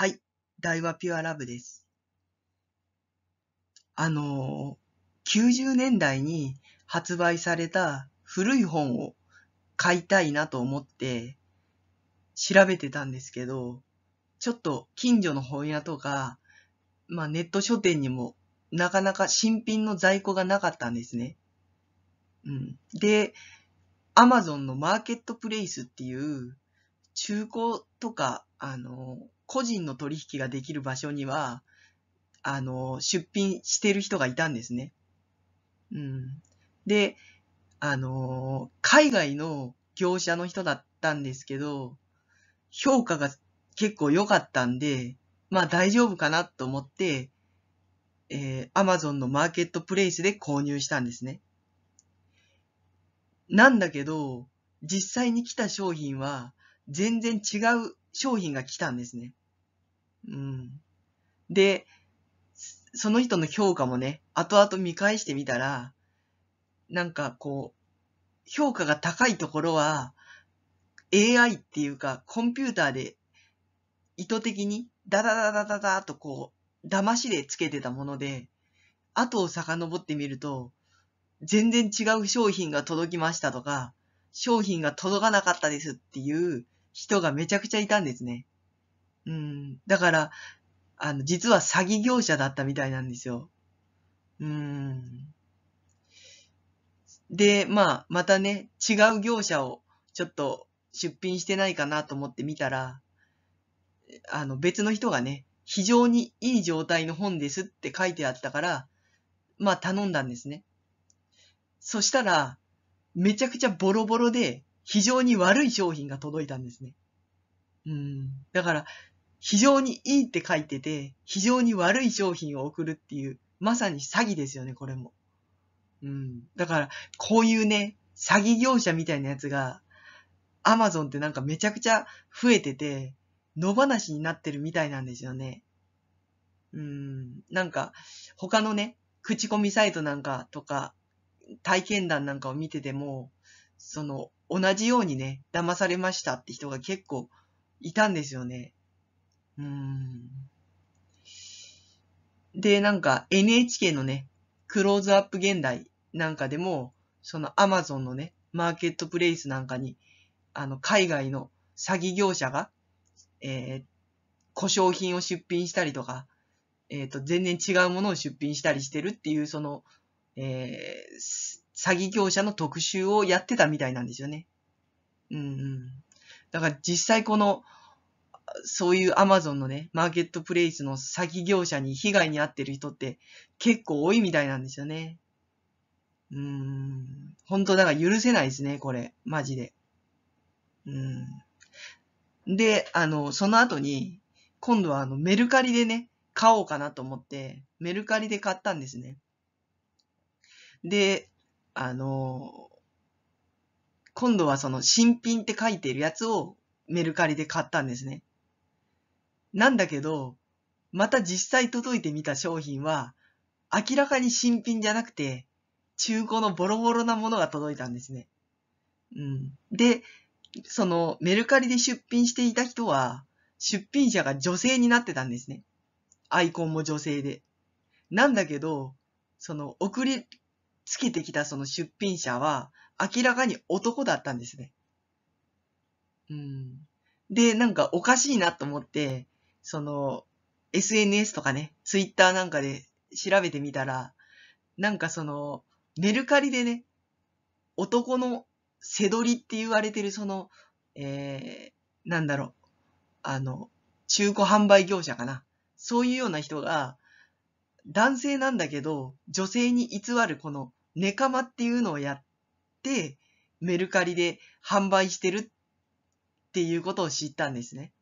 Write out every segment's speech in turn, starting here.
はい。大和ピュアラブです。あのー、90年代に発売された古い本を買いたいなと思って調べてたんですけど、ちょっと近所の本屋とか、まあネット書店にもなかなか新品の在庫がなかったんですね。うん。で、アマゾンのマーケットプレイスっていう中古とか、あのー、個人の取引ができる場所には、あの、出品してる人がいたんですね。うん。で、あの、海外の業者の人だったんですけど、評価が結構良かったんで、まあ大丈夫かなと思って、えー、Amazon のマーケットプレイスで購入したんですね。なんだけど、実際に来た商品は全然違う商品が来たんですね。うん。で、その人の評価もね、後々見返してみたら、なんかこう、評価が高いところは、AI っていうか、コンピューターで意図的にダダダダダダとこう、騙しでつけてたもので、後を遡ってみると、全然違う商品が届きましたとか、商品が届かなかったですっていう人がめちゃくちゃいたんですね。うん。だから、あの、実は詐欺業者だったみたいなんですよ。うん。で、まあ、またね、違う業者をちょっと出品してないかなと思ってみたら、あの、別の人がね、非常にいい状態の本ですって書いてあったから、まあ頼んだんですね。そしたら、めちゃくちゃボロボロで、非常に悪い商品が届いたんですね。うん。だから、非常にいいって書いてて、非常に悪い商品を送るっていう、まさに詐欺ですよね、これも。うん。だから、こういうね、詐欺業者みたいなやつが、アマゾンってなんかめちゃくちゃ増えてて、野放しになってるみたいなんですよね。うん。なんか、他のね、口コミサイトなんかとか、体験談なんかを見てても、その、同じようにね、騙されましたって人が結構いたんですよね。うん。で、なんか NHK のね、クローズアップ現代なんかでも、その Amazon のね、マーケットプレイスなんかに、あの、海外の詐欺業者が、えー、故障品を出品したりとか、えっ、ー、と、全然違うものを出品したりしてるっていう、その、えー、詐欺業者の特集をやってたみたいなんですよね。うんうん。だから実際この、そういうアマゾンのね、マーケットプレイスの詐欺業者に被害に遭ってる人って結構多いみたいなんですよね。うーん。本当だから許せないですね、これ。マジで。うん。で、あの、その後に、今度はあの、メルカリでね、買おうかなと思って、メルカリで買ったんですね。で、あの、今度はその新品って書いてるやつをメルカリで買ったんですね。なんだけど、また実際届いてみた商品は、明らかに新品じゃなくて、中古のボロボロなものが届いたんですね。うん。で、そのメルカリで出品していた人は、出品者が女性になってたんですね。アイコンも女性で。なんだけど、その送りつけてきたその出品者は、明らかに男だったんですね。うん。で、なんかおかしいなと思って、その、SNS とかね、Twitter なんかで調べてみたら、なんかその、メルカリでね、男の背取りって言われてるその、えー、なんだろう、あの、中古販売業者かな。そういうような人が、男性なんだけど、女性に偽るこのネカマっていうのをやって、メルカリで販売してるっていうことを知ったんですね。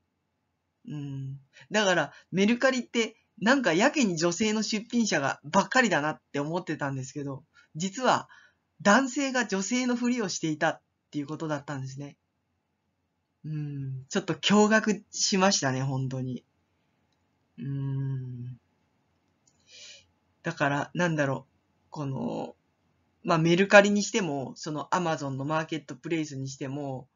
うん。だから、メルカリってなんかやけに女性の出品者がばっかりだなって思ってたんですけど、実は男性が女性のふりをしていたっていうことだったんですね。うん、ちょっと驚愕しましたね、本当に。うん。だから、なんだろう、この、まあ、メルカリにしても、そのアマゾンのマーケットプレイスにしても、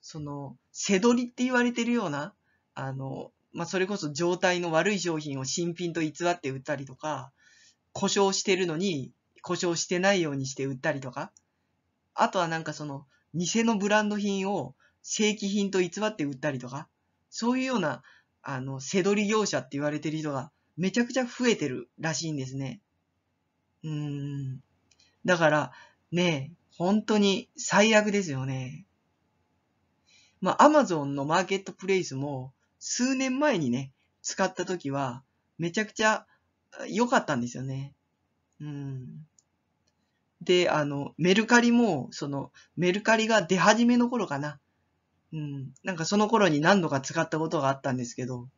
その、せどりって言われてるような、あの、まあ、それこそ状態の悪い商品を新品と偽って売ったりとか、故障してるのに、故障してないようにして売ったりとか、あとはなんかその、偽のブランド品を正規品と偽って売ったりとか、そういうような、あの、せどり業者って言われてる人がめちゃくちゃ増えてるらしいんですね。うーん。だから、ねえ、本当に最悪ですよね。まあ、アマゾンのマーケットプレイスも数年前にね、使った時はめちゃくちゃ良かったんですよね。うん。で、あの、メルカリも、その、メルカリが出始めの頃かな。うん。なんかその頃に何度か使ったことがあったんですけど、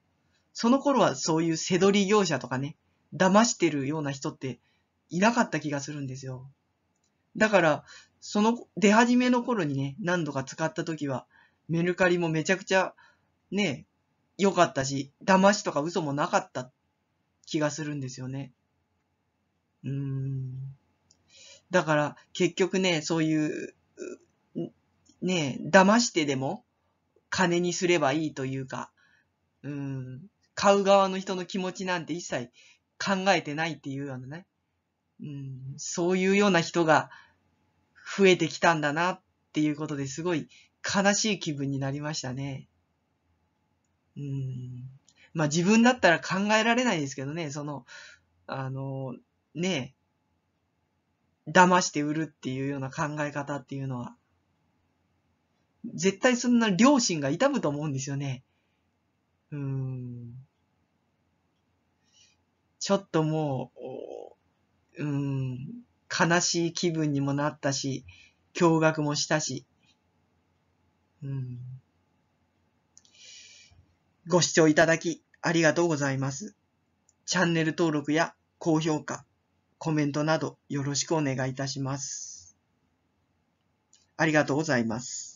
その頃はそういうせどり業者とかね、騙してるような人っていなかった気がするんですよ。だから、その出始めの頃にね、何度か使った時は、メルカリもめちゃくちゃ、ね、良かったし、騙しとか嘘もなかった気がするんですよね。うーん。だから、結局ね、そういう、ね、騙してでも、金にすればいいというか、うん、買う側の人の気持ちなんて一切考えてないっていうようなね、うん、そういうような人が増えてきたんだなっていうことですごい悲しい気分になりましたね。うん。まあ自分だったら考えられないですけどね、その、あの、ねえ、騙して売るっていうような考え方っていうのは。絶対そんな両親が痛むと思うんですよね。うん。ちょっともう、うん、悲しい気分にもなったし、驚愕もしたし、うん、ご視聴いただきありがとうございます。チャンネル登録や高評価、コメントなどよろしくお願いいたします。ありがとうございます。